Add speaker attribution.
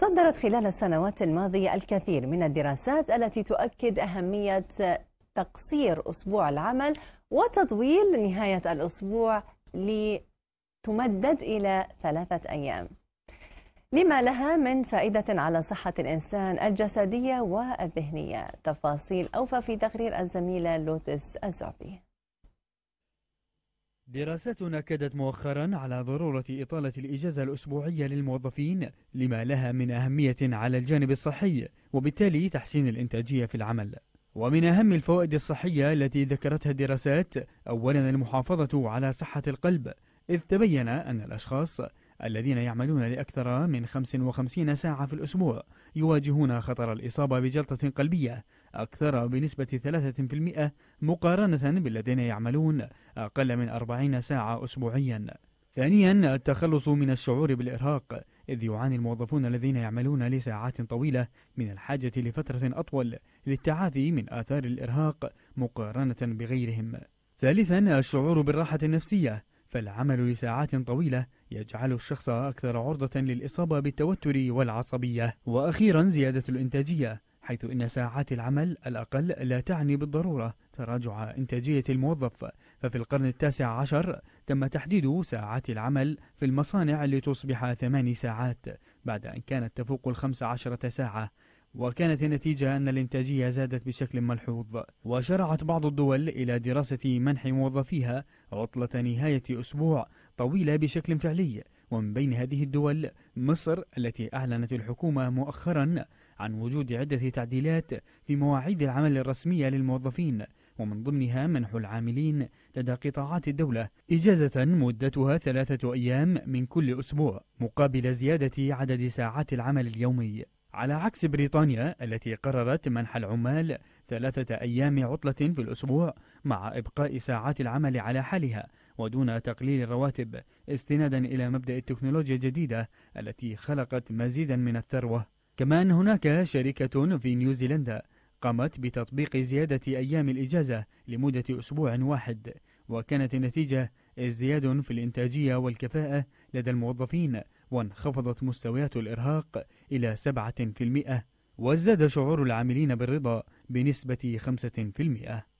Speaker 1: صدرت خلال السنوات الماضية الكثير من الدراسات التي تؤكد أهمية تقصير أسبوع العمل وتطويل نهاية الأسبوع لتمدد إلى ثلاثة أيام لما لها من فائدة على صحة الإنسان الجسدية والذهنية تفاصيل أوفى في تقرير الزميلة لوتس الزعبي
Speaker 2: دراسات أكدت مؤخرا على ضرورة إطالة الإجازة الأسبوعية للموظفين لما لها من أهمية على الجانب الصحي وبالتالي تحسين الإنتاجية في العمل ومن أهم الفوائد الصحية التي ذكرتها الدراسات أولا المحافظة على صحة القلب إذ تبين أن الأشخاص الذين يعملون لأكثر من 55 ساعة في الأسبوع يواجهون خطر الإصابة بجلطة قلبية أكثر بنسبة 3% مقارنة بالذين يعملون أقل من 40 ساعة أسبوعيا ثانيا التخلص من الشعور بالإرهاق إذ يعاني الموظفون الذين يعملون لساعات طويلة من الحاجة لفترة أطول للتعافي من آثار الإرهاق مقارنة بغيرهم ثالثا الشعور بالراحة النفسية فالعمل لساعات طويلة يجعل الشخص أكثر عرضة للإصابة بالتوتر والعصبية وأخيرا زيادة الإنتاجية حيث إن ساعات العمل الأقل لا تعني بالضرورة تراجع إنتاجية الموظف ففي القرن التاسع عشر تم تحديد ساعات العمل في المصانع لتصبح ثماني ساعات بعد أن كانت تفوق الخمس عشرة ساعة وكانت النتيجة أن الإنتاجية زادت بشكل ملحوظ وشرعت بعض الدول إلى دراسة منح موظفيها عطلة نهاية أسبوع طويلة بشكل فعلي ومن بين هذه الدول مصر التي أعلنت الحكومة مؤخرا عن وجود عدة تعديلات في مواعيد العمل الرسمية للموظفين ومن ضمنها منح العاملين لدى قطاعات الدولة إجازة مدتها ثلاثة أيام من كل أسبوع مقابل زيادة عدد ساعات العمل اليومي على عكس بريطانيا التي قررت منح العمال ثلاثة أيام عطلة في الأسبوع مع إبقاء ساعات العمل على حالها ودون تقليل الرواتب استنادا إلى مبدأ التكنولوجيا الجديدة التي خلقت مزيدا من الثروة كما أن هناك شركة في نيوزيلندا قامت بتطبيق زيادة أيام الإجازة لمدة أسبوع واحد وكانت النتيجة ازدياد في الإنتاجية والكفاءة لدى الموظفين وانخفضت مستويات الإرهاق إلى 7% وازداد شعور العاملين بالرضا بنسبة 5%.